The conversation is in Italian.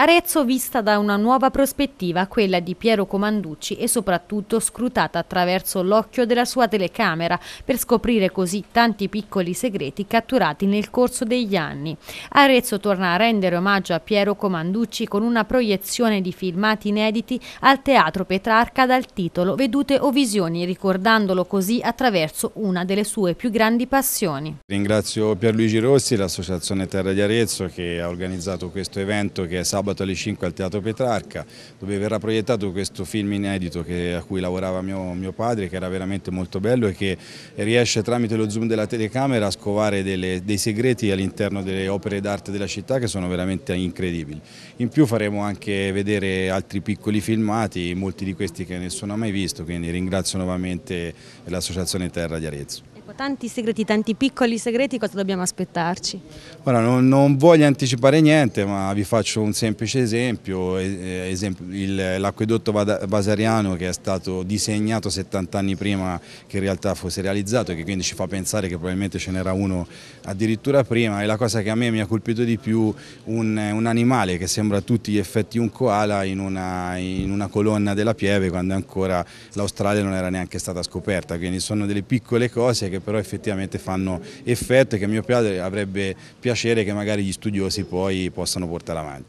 Arezzo vista da una nuova prospettiva, quella di Piero Comanducci e soprattutto scrutata attraverso l'occhio della sua telecamera per scoprire così tanti piccoli segreti catturati nel corso degli anni. Arezzo torna a rendere omaggio a Piero Comanducci con una proiezione di filmati inediti al Teatro Petrarca dal titolo Vedute o visioni, ricordandolo così attraverso una delle sue più grandi passioni. Ringrazio Pierluigi Rossi, l'associazione Terra di Arezzo che ha organizzato questo evento che è sabato sabato alle 5 al Teatro Petrarca dove verrà proiettato questo film inedito che, a cui lavorava mio, mio, padre che era veramente molto bello e che riesce tramite lo zoom della telecamera a scovare delle, dei segreti all'interno delle opere d'arte della città che sono veramente incredibili. In più faremo anche vedere altri piccoli filmati, molti di questi che nessuno ha mai visto, quindi ringrazio nuovamente l'Associazione Terra di Arezzo. Ecco, tanti segreti, tanti piccoli segreti, cosa dobbiamo aspettarci? Ora, non, non voglio anticipare niente, ma vi faccio un semplice esempio. L'acquedotto basariano che è stato disegnato 70 anni prima che in realtà fosse realizzato e che quindi ci fa pensare che probabilmente ce n'era uno addirittura prima. E la cosa che a me mi ha colpito di più, un, un animale che sembra a tutti gli effetti un koala in una, in una colonna della Pieve quando ancora l'Australia non era neanche stata scoperta. Quindi sono delle piccole cose che che però effettivamente fanno effetto e che a mio padre avrebbe piacere che magari gli studiosi poi possano portare avanti.